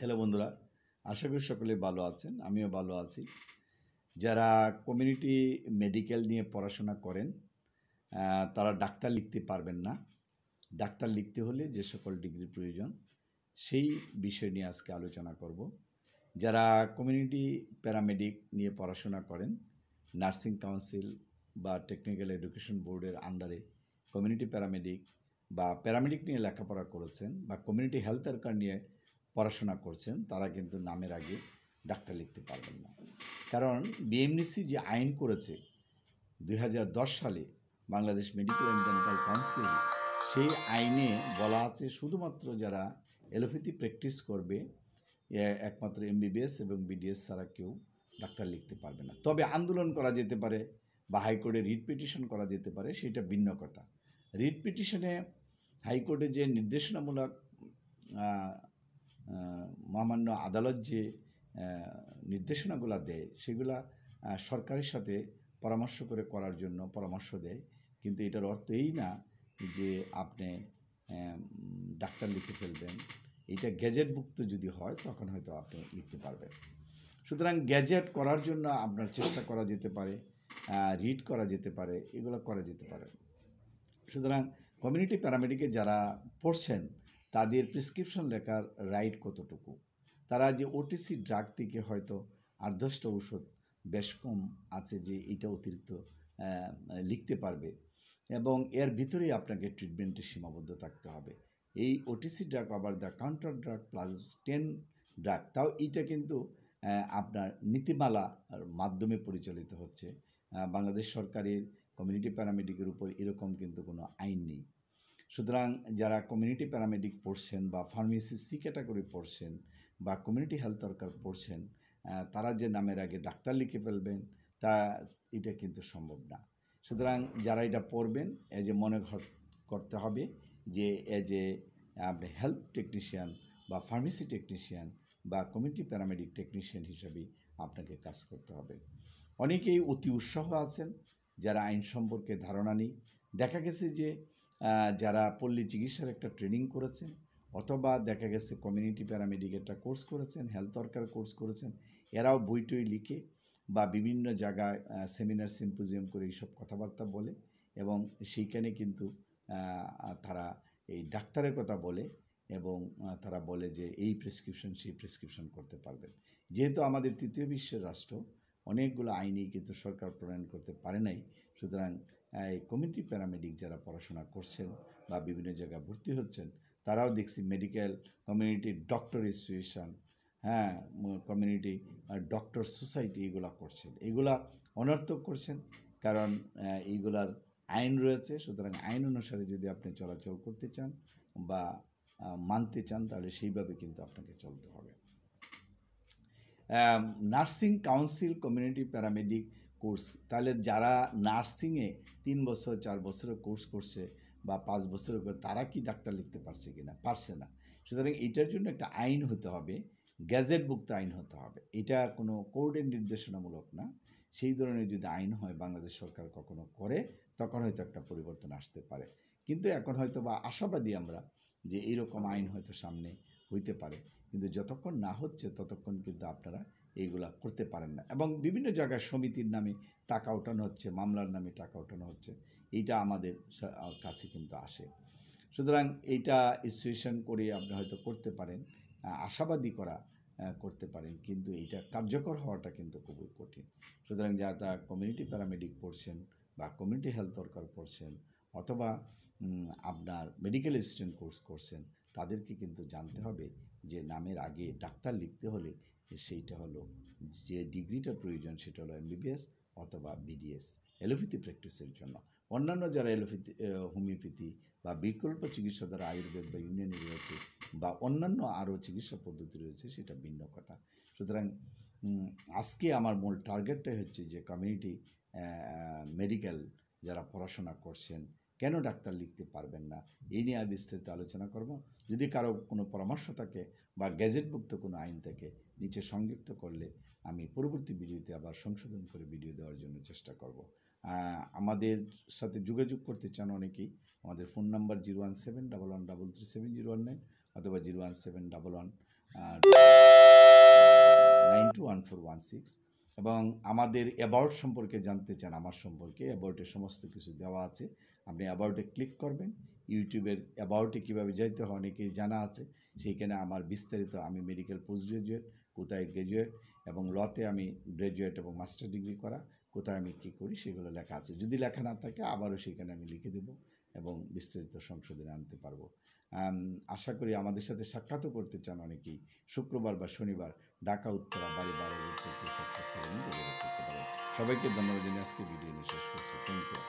hello বন্ধুরা আশা করি সকলে ভালো আছেন আমিও ভালো আছি যারা কমিউনিটি মেডিকেল নিয়ে পড়াশোনা করেন তারা ডাক্তার লিখতে পারবেন না ডাক্তার লিখতে হলে যে সকল ডিগ্রি প্রয়োজন সেই বিষয় নিয়ে আজকে আলোচনা করব যারা কমিউনিটি প্যারামেডিক নিয়ে পড়াশোনা করেন নার্সিং কাউন্সিল বা টেকনিক্যাল এডুকেশন বোর্ডের আন্ডারে কমিউনিটি প্যারামেডিক বা প্যারামেডিক নিয়ে লেখাপড়া করেছেন বা কমিউনিটি হেলথ ওয়ার্কার নিয়ে পড়াশোনা করছেন তারা কিন্তু নামের আগে ডাক্তার লিখতে পারবেন না কারণ বিএমডিসি যে আইন করেছে দুই সালে Bangladesh medical and dental council সেই আইনে বলা আছে শুধুমাত্র যারা এলোপ্যাথি প্র্যাকটিস করবে একমাত্র এমবিবিএস এবং বিডিএস ছাড়া কেউ ডাক্তার লিখতে পারবে না তবে আন্দোলন করা যেতে পারে বা হাইকোর্টে রিট পিটিশন করা যেতে পারে সেটা ভিন্ন কথা রিট পিটিশনে হাইকোর্টে যে নির্দেশনামূলক মহামান্য আদালত যে নির্দেশনাগুলো দেয় সেগুলা সরকারের সাথে পরামর্শ করে করার জন্য পরামর্শ দেয় কিন্তু এটার অর্থ এই না যে আপনি ডাক্তার লিখে ফেলবেন এটা গ্যাজেটভুক্ত যদি হয় তখন হয়তো আপনি লিখতে পারবেন সুতরাং গ্যাজেট করার জন্য আপনার চেষ্টা করা যেতে পারে রিড করা যেতে পারে এগুলো করা যেতে পারে সুতরাং কমিউনিটি প্যারামেডিকে যারা পড়ছেন তাদের প্রেসক্রিপশন লেখার রাইট কতটুকু তারা যে ওটিসি ড্রাগ থেকে হয়তো আট দশটা ওষুধ বেশ কম আছে যে এটা অতিরিক্ত লিখতে পারবে এবং এর ভিতরেই আপনাকে ট্রিটমেন্টে সীমাবদ্ধ থাকতে হবে এই ওটিসি ড্রাগ আবার the counter drug plus ten drug তাও এটা কিন্তু আপনার নীতিমালা মাধ্যমে পরিচালিত হচ্ছে বাংলাদেশ সরকারের কমিউনিটি প্যারামেডিকের উপর এরকম কিন্তু কোনো আইন নেই সুতরাং যারা কমিউনিটি প্যারামেডিক পড়ছেন বা ফার্মেসি সি ক্যাটাগরি পড়ছেন বা কমিউনিটি হেলথ ওয়ার্কার পড়ছেন তারা যে নামের আগে ডাক্তার লিখে ফেলবেন তা এটা কিন্তু সম্ভব না সুতরাং যারা এটা পড়বেন এজ এ মনে করতে হবে যে এজ এ আপনি হেলথ টেকনিশিয়ান বা ফার্মেসি টেকনিশিয়ান বা কমিউনিটি প্যারামেডিক টেকনিশিয়ান হিসাবে আপনাকে কাজ করতে হবে অনেকেই অতি উৎসাহ আছেন যারা আইন সম্পর্কে ধারণা নেই দেখা গেছে যে যারা পল্লী চিকিৎসার একটা ট্রেনিং করেছেন অথবা দেখা গেছে কমিউনিটি প্যারামেডিক একটা কোর্স করেছেন হেলথ ওয়ার্কার কোর্স করেছেন এরাও বইটই লিখে বা বিভিন্ন জায়গায় সেমিনার সিম্পোজিয়াম করে এইসব কথাবার্তা বলে এবং সেইখানে কিন্তু তারা এই ডাক্তারের কথা বলে এবং তারা বলে যে এই প্রেসক্রিপশন সেই প্রেসক্রিপশন করতে পারবেন যেহেতু আমাদের তৃতীয় বিশ্বের রাষ্ট্র অনেকগুলো আইনই কিন্তু সরকার প্রণয়ন করতে পারে নাই সুতরাং কমিউনিটি প্যারামেডিক যারা পড়াশোনা করছেন বা বিভিন্ন জায়গায় ভর্তি হচ্ছেন তারাও দেখছি মেডিকেল কমিউনিটি ডক্টর অ্যাসোসিয়েশন হ্যাঁ কমিউনিটি ডক্টর সোসাইটি এগুলা করছেন এগুলা অনর্থক করছেন কারণ এইগুলার আইন রয়েছে সুতরাং আইন অনুসারে যদি আপনি চলাচল করতে চান বা মানতে চান তাহলে সেইভাবে কিন্তু আপনাকে চলতে হবে nursing council community paramedic course তাহলে যারা নার্সিংয়ে তিন বছর চার বছরের কোর্স করছে বা পাঁচ বছরের করে তারা কি ডাক্তার লিখতে পারছে কি না পারছে না সুতরাং এটার জন্য একটা আইন হতে হবে গ্যাজেটভুক্ত আইন হতে হবে এটা কোনো কোর্টের নির্দেশনামূলক না সেই ধরনের যদি আইন হয় বাংলাদেশ সরকার কখনো করে তখন হয়তো একটা পরিবর্তন আসতে পারে কিন্তু এখন হয়তো বা আশাবাদী আমরা যে এইরকম আইন হয়তো সামনে হইতে পারে কিন্তু যতক্ষণ না হচ্ছে ততক্ষণ কিন্তু আপনারা এইগুলা করতে পারেন না এবং বিভিন্ন জায়গায় সমিতির নামে টাকা ওঠানো হচ্ছে মামলার নামে টাকা ওঠানো হচ্ছে এইটা আমাদের কাছে কিন্তু আসে সুতরাং এইটা ইনস্টিটিউশন করে আপনি হয়তো করতে পারেন আশাবাদী করা করতে পারেন কিন্তু এইটা কার্যকর হওয়াটা কিন্তু খুবই কঠিন সুতরাং যারা কমিউনিটি প্যারামেডিক পড়ছেন বা কমিউনিটি হেলথ ওয়ার্কার পড়ছেন অথবা আপনার মেডিকেল অ্যাসিস্ট্যান্ট কোর্স করছেন তাদেরকে কিন্তু জানতে হবে যে নামের আগে ডাক্তার লিখতে হলে সেইটা হলো যে ডিগ্রিটা প্রয়োজন সেটা হলো এমবিবিএস অথবা বিডিএস অ্যালোপ্যাথি প্র্যাকটিসের জন্য অন্যান্য যারা অ্যালোপ্যাথি হোমিওপ্যাথি বা বিকল্প চিকিৎসা দ্বারা আয়ুর্বেদ বা ইউনিয়নে রয়েছে বা অন্যান্য আরও চিকিৎসা পদ্ধতি রয়েছে সেটা ভিন্ন কথা সুতরাং আজকে আমার মূল টার্গেটটাই হচ্ছে যে কমিউনিটি মেডিকেল যারা পড়াশোনা করছেন কেন ডাক্তার লিখতে পারবেন না এই নিয়ে বিস্তারিত আলোচনা করব যদি কারো কোনো পরামর্শ থাকে বা গ্যাজেটভুক্ত কোনো আইন থেকে নিচে সংযুক্ত করলে আমি পরবর্তী ভিডিওতে আবার সংশোধন করে ভিডিও দেওয়ার জন্য চেষ্টা করব আমাদের সাথে যোগাযোগ করতে চান অনেকেই আমাদের phone number zero one seven double one double three seven zero one nine অথবা zero one seven double one nine two one four one six এবং আমাদের অ্যাবাউট সম্পর্কে জানতে চান আমার সম্পর্কে অ্যাবাউটে সমস্ত কিছু দেওয়া আছে আপনি অ্যাবাউটে ক্লিক করবেন ইউটিউবের অ্যাবাউটে কীভাবে যাইতে হয় অনেকেই জানা আছে সেইখানে আমার বিস্তারিত আমি মেডিকেল পোস্ট গ্রাজুয়েট কোথায় গ্রাজুয়েট এবং লতে আমি গ্রাজুয়েট এবং মাস্টার ডিগ্রি করা কোথায় আমি কী করি সেগুলো লেখা আছে যদি লেখা না থাকে আবারও সেখানে আমি লিখে দেব এবং বিস্তারিত সংশোধনে আনতে পারবো আশা করি আমাদের সাথে সাক্ষাৎও করতে চান অনেকেই শুক্রবার বা শনিবার ঢাকা উত্তরা বাড়ি বারো করতে পারেন সবাইকে ধন্যবাদ জানিয়ে আজকে ভিডিও নিয়ে শেষ করছি থ্যাংক ইউ